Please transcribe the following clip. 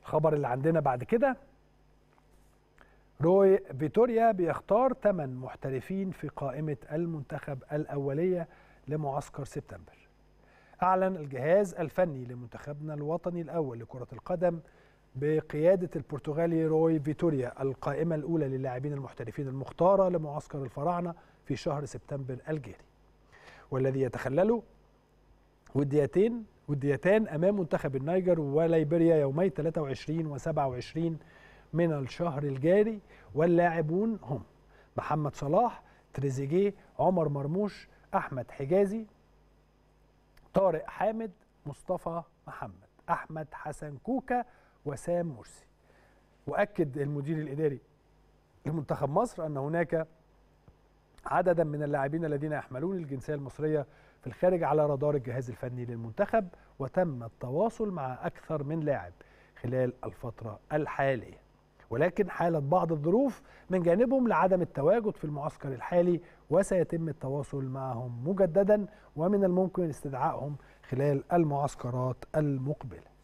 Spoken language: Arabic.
الخبر اللي عندنا بعد كده روي فيتوريا بيختار ثمان محترفين في قائمة المنتخب الأولية لمعسكر سبتمبر أعلن الجهاز الفني لمنتخبنا الوطني الأول لكرة القدم بقيادة البرتغالي روي فيتوريا القائمة الأولى للاعبين المحترفين المختارة لمعسكر الفراعنة في شهر سبتمبر الجاري والذي يتخلله وديتين وديتان أمام منتخب النيجر وليبيريا يومي 23 و 27 من الشهر الجاري واللاعبون هم محمد صلاح تريزيجيه عمر مرموش أحمد حجازي طارق حامد مصطفى محمد أحمد حسن كوكا وسام مرسي وأكد المدير الإداري لمنتخب مصر أن هناك عددا من اللاعبين الذين يحملون الجنسية المصرية في الخارج على رادار الجهاز الفني للمنتخب وتم التواصل مع أكثر من لاعب خلال الفترة الحالية ولكن حالة بعض الظروف من جانبهم لعدم التواجد في المعسكر الحالي وسيتم التواصل معهم مجددا ومن الممكن استدعائهم خلال المعسكرات المقبله